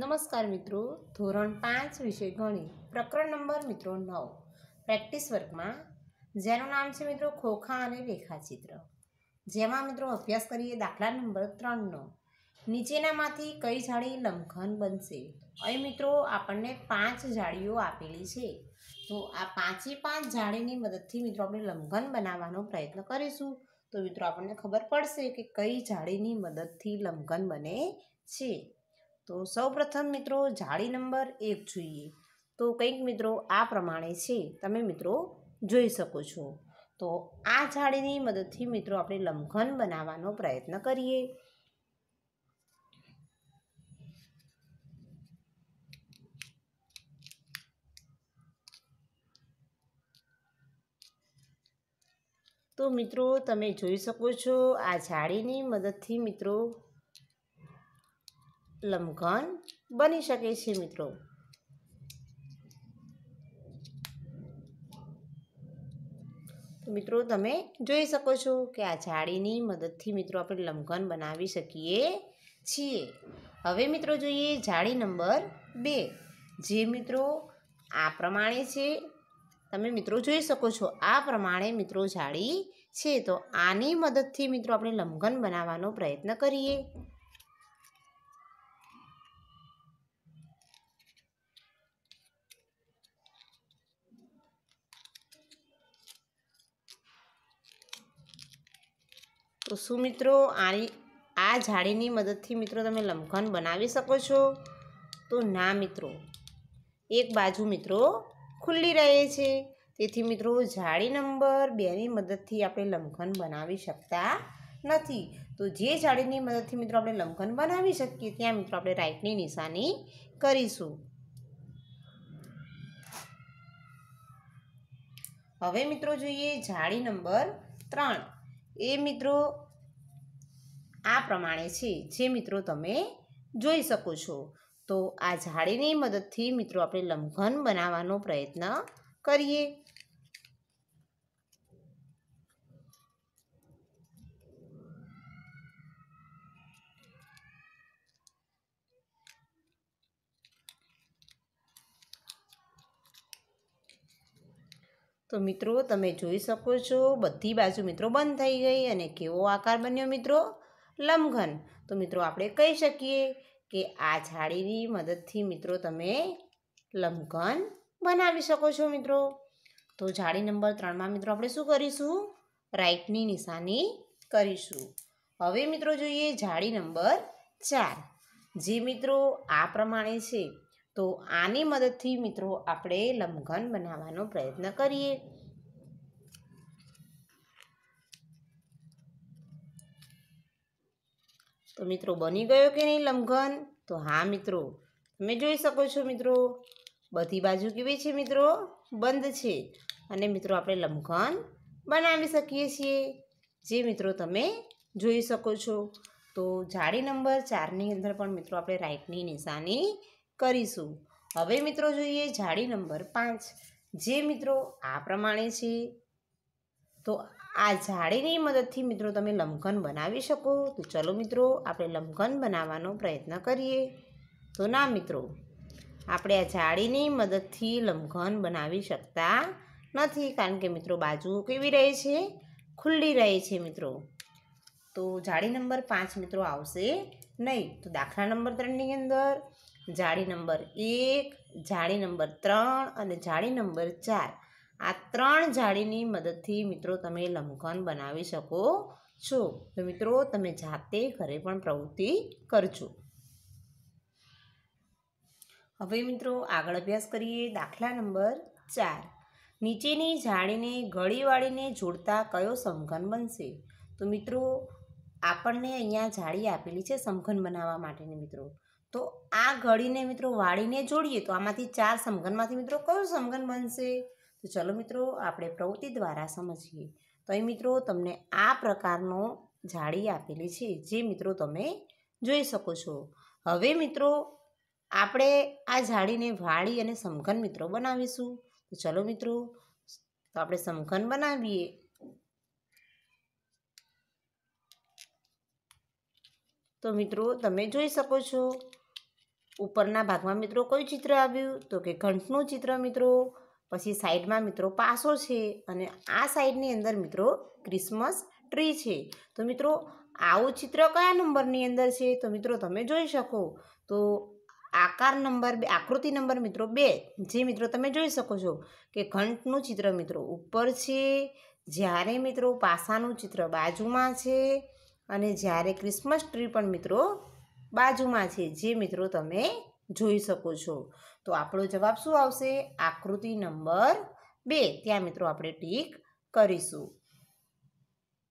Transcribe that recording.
નમસ્કાર મિત્રો ધોરણ પાંચ વિશે ગણિત પ્રકરણ નંબર મિત્રો નવ પ્રેક્ટિસ વર્કમાં જેનું નામ છે મિત્રો ખોખા અને રેખાચિત્ર જેમાં મિત્રો અભ્યાસ કરીએ દાખલા નંબર ત્રણનો નીચેનામાંથી કઈ જાળી લંઘન બનશે અહીં મિત્રો આપણને પાંચ જાળીઓ આપેલી છે તો આ પાંચે પાંચ જાળીની મદદથી મિત્રો આપણે લંઘન બનાવવાનો પ્રયત્ન કરીશું તો મિત્રો આપણને ખબર પડશે કે કઈ જાળીની મદદથી લંઘન બને છે તો સૌપ્રથમ મિત્રો જાળી નંબર એક જોઈએ તો કંઈક મિત્રો આ પ્રમાણે છે તમે મિત્રો જોઈ શકો છો તો આ જાળીની મદદથી મિત્રો આપણે લંઘન બનાવવાનો પ્રયત્ન કરીએ તો મિત્રો તમે જોઈ શકો છો આ જાળીની મદદથી મિત્રો લંબઘન બની શકે છે મિત્રો મિત્રો તમે જોઈ શકો છો કે આ જાળીની મદદથી મિત્રો આપણે લંબઘન બનાવી શકીએ છીએ હવે મિત્રો જોઈએ જાળી નંબર બે જે મિત્રો આ પ્રમાણે છે તમે મિત્રો જોઈ શકો છો આ પ્રમાણે મિત્રો જાળી છે તો આની મદદથી મિત્રો આપણે લંબઘન બનાવવાનો પ્રયત્ન કરીએ તો શું મિત્રો આની આ જાળીની મદદથી મિત્રો તમે લંઘન બનાવી શકો છો તો ના મિત્રો એક બાજુ મિત્રો ખુલ્લી રહે છે તેથી મિત્રો જાળી નંબર બેની મદદથી આપણે લંઘન બનાવી શકતા નથી તો જે જાળીની મદદથી મિત્રો આપણે લંઘન બનાવી શકીએ ત્યાં મિત્રો આપણે રાઈટની નિશાની કરીશું હવે મિત્રો જોઈએ જાળી નંબર ત્રણ એ મિત્રો આ પ્રમાણે છે જે મિત્રો તમે જોઈ શકો છો તો આ જાળીની મદદથી મિત્રો આપણે લંઘન બનાવવાનો પ્રયત્ન કરીએ તો મિત્રો તમે જોઈ શકો છો બધી બાજુ મિત્રો બંધ થઈ ગઈ અને કેવો આકાર બન્યો મિત્રો લંબઘન તો મિત્રો આપણે કહી શકીએ કે આ છાળીની મદદથી મિત્રો તમે લંબઘન બનાવી શકો છો મિત્રો તો જાળી નંબર ત્રણમાં મિત્રો આપણે શું કરીશું રાઈટની નિશાની કરીશું હવે મિત્રો જોઈએ જાળી નંબર ચાર જે મિત્રો આ પ્રમાણે છે તો આની મદદથી મિત્રો આપણે લંબઘન બનાવવાનો પ્રયત્ન કરીએ તો મિત્રો બની ગયો કે નહીં લંબઘન તો હા મિત્રો તમે જોઈ શકો છો મિત્રો બધી બાજુ કેવી છે મિત્રો બંધ છે અને મિત્રો આપણે લંબઘન બનાવી શકીએ છીએ જે મિત્રો તમે જોઈ શકો છો તો જાડી નંબર ચારની અંદર પણ મિત્રો આપણે રાઈટની નિશાની કરીશું હવે મિત્રો જોઈએ જાડી નંબર પાંચ જે મિત્રો આ પ્રમાણે છે તો આ જાળીની મદદથી મિત્રો તમે લંઘન બનાવી શકો તો ચલો મિત્રો આપણે લંઘન બનાવવાનો પ્રયત્ન કરીએ તો ના મિત્રો આપણે આ જાળીની મદદથી લંઘન બનાવી શકતા નથી કારણ કે મિત્રો બાજુ કેવી રહે છે ખુલ્લી રહે છે મિત્રો તો જાળી નંબર પાંચ મિત્રો આવશે નહીં તો દાખલા નંબર ત્રણની અંદર જાળી નંબર એક જાળી નંબર ત્રણ અને જાળી નંબર ચાર આ ત્રણ જાળીની મદદથી મિત્રો તમે લંઘન બનાવી શકો છો તો મિત્રો તમે જાતે ઘરે પણ પ્રવૃત્તિ કરજો હવે મિત્રો આગળ અભ્યાસ કરીએ દાખલા નંબર ચાર નીચેની જાળીને ગળીવાળીને જોડતા કયો સમઘન બનશે તો મિત્રો આપણને અહીંયા જાળી આપેલી છે સમઘન બનાવવા માટેની મિત્રો તો આ ઘડીને મિત્રો વાળીને જોડીએ તો આમાંથી ચાર સમઘનમાંથી મિત્રો કયું સમઘન બનશે તો ચલો મિત્રો આપણે પ્રવૃત્તિ દ્વારા સમજીએ તો એ મિત્રો તમને આ પ્રકારનો જાળી આપેલી છે જે મિત્રો તમે જોઈ શકો છો હવે મિત્રો આપણે આ જાળીને વાળી અને સમઘન મિત્રો બનાવીશું તો ચલો મિત્રો તો આપણે સમઘન બનાવીએ તો મિત્રો તમે જોઈ શકો છો ઉપરના ભાગમાં મિત્રો કયું ચિત્ર આવ્યું તો કે ઘંટનું ચિત્ર મિત્રો પછી સાઈડમાં મિત્રો પાસો છે અને આ સાઈડની અંદર મિત્રો ક્રિસમસ ટ્રી છે તો મિત્રો આવું ચિત્ર કયા નંબરની અંદર છે તો મિત્રો તમે જોઈ શકો તો આકાર નંબર બે આકૃતિ નંબર મિત્રો બે જે મિત્રો તમે જોઈ શકો છો કે ઘંટનું ચિત્ર મિત્રો ઉપર છે જ્યારે મિત્રો પાસાનું ચિત્ર બાજુમાં છે અને જ્યારે ક્રિસમસ ટ્રી પણ મિત્રો બાજુમાં છે જે મિત્રો તમે જોઈ શકો છો તો આપણો જવાબ શું આવશે આકૃતિ નંબર બે ત્યાં મિત્રો આપણે ટીક કરીશું